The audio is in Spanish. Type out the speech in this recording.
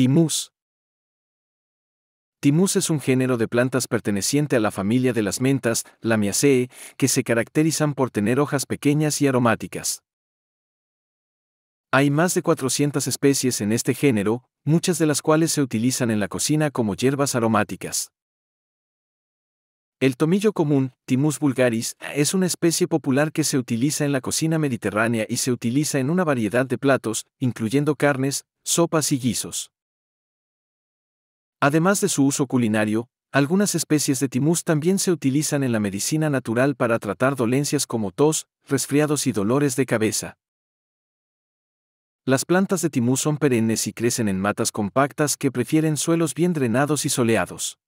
Timus. Timus es un género de plantas perteneciente a la familia de las mentas, Lamiaceae, que se caracterizan por tener hojas pequeñas y aromáticas. Hay más de 400 especies en este género, muchas de las cuales se utilizan en la cocina como hierbas aromáticas. El tomillo común, Timus vulgaris, es una especie popular que se utiliza en la cocina mediterránea y se utiliza en una variedad de platos, incluyendo carnes, sopas y guisos. Además de su uso culinario, algunas especies de timus también se utilizan en la medicina natural para tratar dolencias como tos, resfriados y dolores de cabeza. Las plantas de timús son perennes y crecen en matas compactas que prefieren suelos bien drenados y soleados.